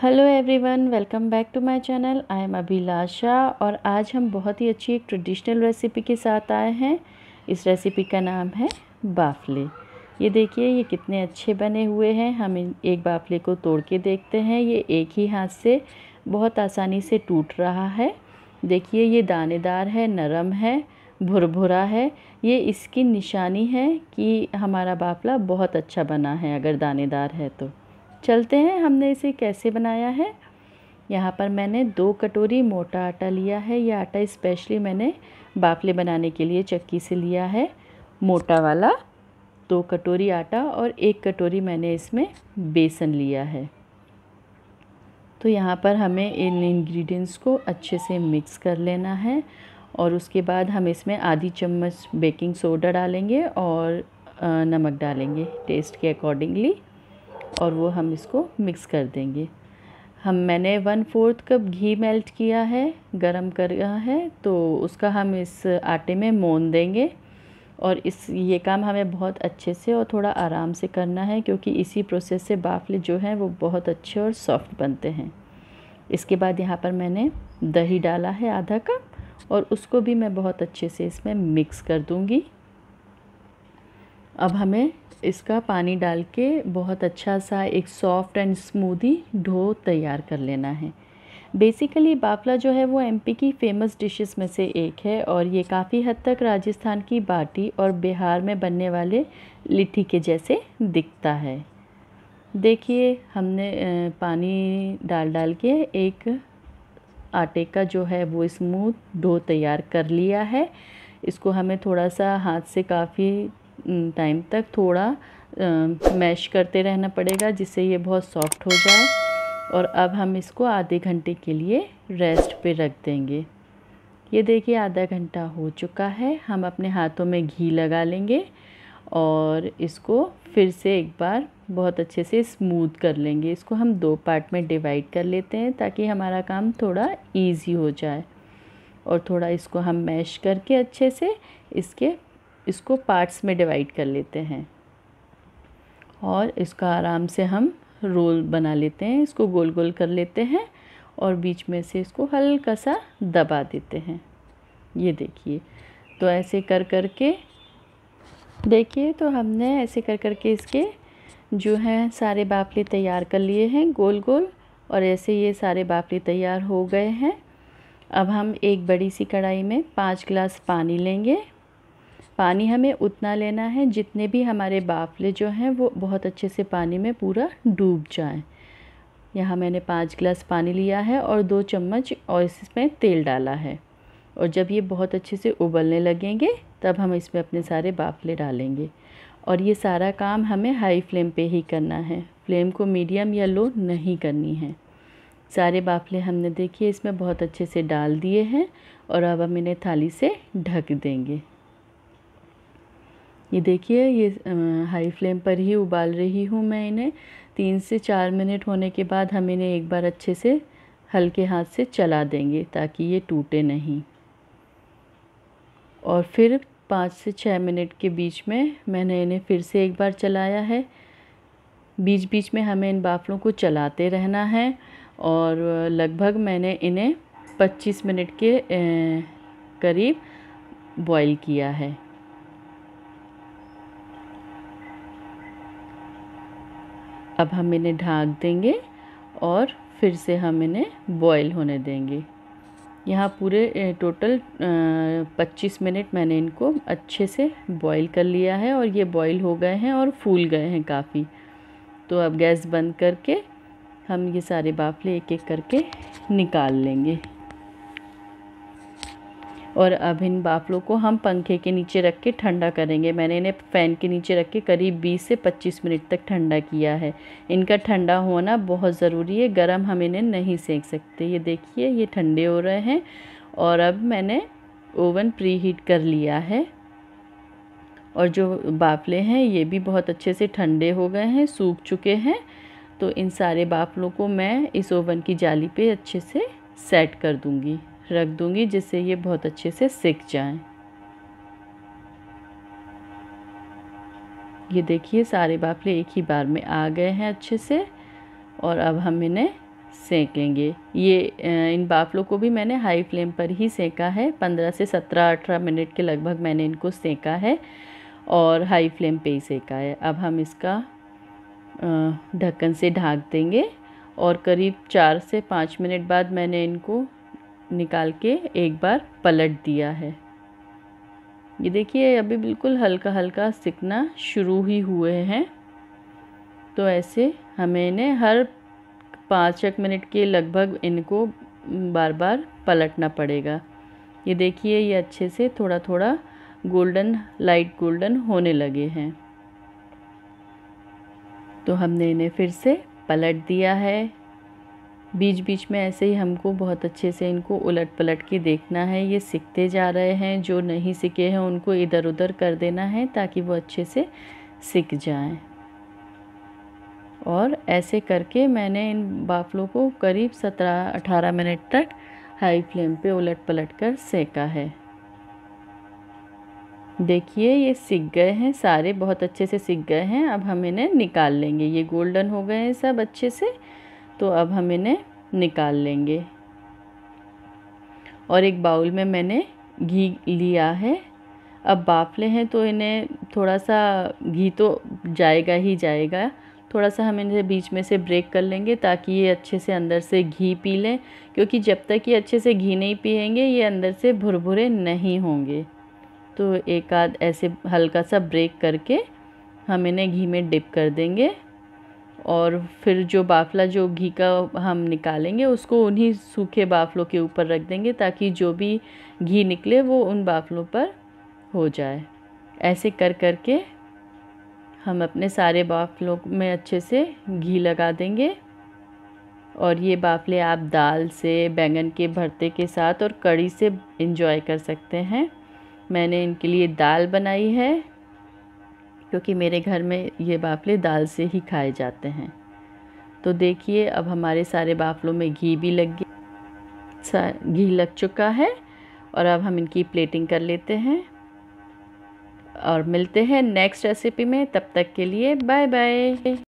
Hello everyone welcome back to my channel I am Abhilasha और आज हम बहुत ही अच्छी एक ट्रेडिशनल रेसिपी के साथ आए हैं इस रेसिपी का नाम है बाफले ये देखिए ये कितने अच्छे बने हुए हैं हम एक बाफले को तोड़ के देखते हैं ये एक ही हाथ से बहुत आसानी से टूट रहा है देखिए ये दानेदार है नरम है भुरभुरा है ये इसकी निशानी है कि हमारा बाफला बहुत अच्छा बना है अगर दानेदार है तो चलते हैं हमने इसे कैसे बनाया है यहाँ पर मैंने दो कटोरी मोटा आटा लिया है यह आटा स्पेशली मैंने बाफले बनाने के लिए चक्की से लिया है मोटा वाला दो कटोरी आटा और एक कटोरी मैंने इसमें बेसन लिया है तो यहाँ पर हमें इन इंग्रेडिएंट्स को अच्छे से मिक्स कर लेना है और उसके बाद हम इसमें आधी चम्मच बेकिंग सोडा डालेंगे और नमक डालेंगे टेस्ट के अकॉर्डिंगली और वो हम इसको मिक्स कर देंगे हम मैंने वन फोर्थ कप घी मेल्ट किया है गरम करा है तो उसका हम इस आटे में मोन देंगे और इस ये काम हमें बहुत अच्छे से और थोड़ा आराम से करना है क्योंकि इसी प्रोसेस से बाफले जो हैं वो बहुत अच्छे और सॉफ्ट बनते हैं इसके बाद यहाँ पर मैंने दही डाला है आधा कप और उसको भी मैं बहुत अच्छे से इसमें मिक्स कर दूँगी अब हमें इसका पानी डाल के बहुत अच्छा सा एक सॉफ्ट एंड स्मूदी डो तैयार कर लेना है बेसिकली बाफला जो है वो एमपी की फ़ेमस डिशेस में से एक है और ये काफ़ी हद तक राजस्थान की बाटी और बिहार में बनने वाले लिट्टी के जैसे दिखता है देखिए हमने पानी डाल डाल के एक आटे का जो है वो स्मूथ डो तैयार कर लिया है इसको हमें थोड़ा सा हाथ से काफ़ी टाइम तक थोड़ा मैश करते रहना पड़ेगा जिससे ये बहुत सॉफ्ट हो जाए और अब हम इसको आधे घंटे के लिए रेस्ट पे रख देंगे ये देखिए आधा घंटा हो चुका है हम अपने हाथों में घी लगा लेंगे और इसको फिर से एक बार बहुत अच्छे से स्मूथ कर लेंगे इसको हम दो पार्ट में डिवाइड कर लेते हैं ताकि हमारा काम थोड़ा इजी हो जाए और थोड़ा इसको हम मैश करके अच्छे से इसके इसको पार्ट्स में डिवाइड कर लेते हैं और इसका आराम से हम रोल बना लेते हैं इसको गोल गोल कर लेते हैं और बीच में से इसको हल्का सा दबा देते हैं ये देखिए तो ऐसे कर कर के देखिए तो हमने ऐसे कर कर के इसके जो हैं सारे बाफले तैयार कर लिए हैं गोल गोल और ऐसे ये सारे बाफले तैयार हो गए हैं अब हम एक बड़ी सी कढ़ाई में पाँच गिलास पानी लेंगे पानी हमें उतना लेना है जितने भी हमारे बाफले जो हैं वो बहुत अच्छे से पानी में पूरा डूब जाएं यहाँ मैंने पाँच गिलास पानी लिया है और दो चम्मच और इसमें तेल डाला है और जब ये बहुत अच्छे से उबलने लगेंगे तब हम इसमें अपने सारे बाफले डालेंगे और ये सारा काम हमें हाई फ्लेम पे ही करना है फ्लेम को मीडियम या लो नहीं करनी है सारे बाफले हमने देखिए इसमें बहुत अच्छे से डाल दिए हैं और अब हम इन्हें थाली से ढक देंगे ये देखिए ये हाई फ्लेम पर ही उबाल रही हूँ मैं इन्हें तीन से चार मिनट होने के बाद हम इन्हें एक बार अच्छे से हल्के हाथ से चला देंगे ताकि ये टूटे नहीं और फिर पाँच से छः मिनट के बीच में मैंने इन्हें फिर से एक बार चलाया है बीच बीच में हमें इन बाफलों को चलाते रहना है और लगभग मैंने इन्हें 25 मिनट के करीब बॉईल किया है अब हम इन्हें ढाँक देंगे और फिर से हम इन्हें बॉईल होने देंगे यहाँ पूरे टोटल 25 मिनट मैंने इनको अच्छे से बॉईल कर लिया है और ये बॉईल हो गए हैं और फूल गए हैं काफ़ी तो अब गैस बंद करके हम ये सारे बाफले एक एक करके निकाल लेंगे और अब इन बाफलों को हम पंखे के नीचे रख के ठंडा करेंगे मैंने इन्हें फ़ैन के नीचे रख के करीब 20 से 25 मिनट तक ठंडा किया है इनका ठंडा होना बहुत ज़रूरी है गर्म हम इन्हें नहीं सेक सकते ये देखिए ये ठंडे हो रहे हैं और अब मैंने ओवन प्री हीट कर लिया है और जो बाफले हैं ये भी बहुत अच्छे से ठंडे हो गए हैं सूख चुके हैं तो इन सारे बाफलों को मैं इस ओवन की जाली पे अच्छे से सेट कर दूंगी रख दूँगी जिससे ये बहुत अच्छे से सिक जाएं। ये देखिए सारे बाफले एक ही बार में आ गए हैं अच्छे से और अब हम इन्हें सेक लेंगे ये इन बाफलों को भी मैंने हाई फ्लेम पर ही सेंका है पंद्रह से सत्रह अठारह मिनट के लगभग मैंने इनको सेंका है और हाई फ्लेम पे ही सेंका है अब हम इसका ढक्कन से ढाँक देंगे और करीब चार से पाँच मिनट बाद मैंने इनको निकाल के एक बार पलट दिया है ये देखिए अभी बिल्कुल हल्का हल्का सिकना शुरू ही हुए हैं तो ऐसे हमें इन्हें हर पाँच एक मिनट के लगभग इनको बार बार पलटना पड़ेगा ये देखिए ये अच्छे से थोड़ा थोड़ा गोल्डन लाइट गोल्डन होने लगे हैं तो हमने इन्हें फिर से पलट दिया है बीच बीच में ऐसे ही हमको बहुत अच्छे से इनको उलट पलट के देखना है ये सीखते जा रहे हैं जो नहीं सीखे हैं उनको इधर उधर कर देना है ताकि वो अच्छे से सीख जाएं और ऐसे करके मैंने इन बाफलों को करीब सत्रह अठारह मिनट तक हाई फ्लेम पे उलट पलट कर सेका है देखिए ये सीख गए हैं सारे बहुत अच्छे से सीख गए हैं अब हम इन्हें निकाल लेंगे ये गोल्डन हो गए हैं सब अच्छे से तो अब हम इन्हें निकाल लेंगे और एक बाउल में मैंने घी लिया है अब बाफले हैं तो इन्हें थोड़ा सा घी तो जाएगा ही जाएगा थोड़ा सा हम इन्हें बीच में से ब्रेक कर लेंगे ताकि ये अच्छे से अंदर से घी पी लें क्योंकि जब तक ये अच्छे से घी नहीं पिएंगे ये अंदर से भुरभुरे नहीं होंगे तो एक आध ऐसे हल्का सा ब्रेक करके हम इन्हें घी में डिप कर देंगे और फिर जो बाफला जो घी का हम निकालेंगे उसको उन्हीं सूखे बाफलों के ऊपर रख देंगे ताकि जो भी घी निकले वो उन बाफलों पर हो जाए ऐसे कर कर के हम अपने सारे बाफलों में अच्छे से घी लगा देंगे और ये बाफले आप दाल से बैंगन के भरते के साथ और कड़ी से इंजॉय कर सकते हैं मैंने इनके लिए दाल बनाई है क्योंकि मेरे घर में ये बाफले दाल से ही खाए जाते हैं तो देखिए अब हमारे सारे बाफलों में घी भी लग गया घी लग चुका है और अब हम इनकी प्लेटिंग कर लेते हैं और मिलते हैं नेक्स्ट रेसिपी में तब तक के लिए बाय बाय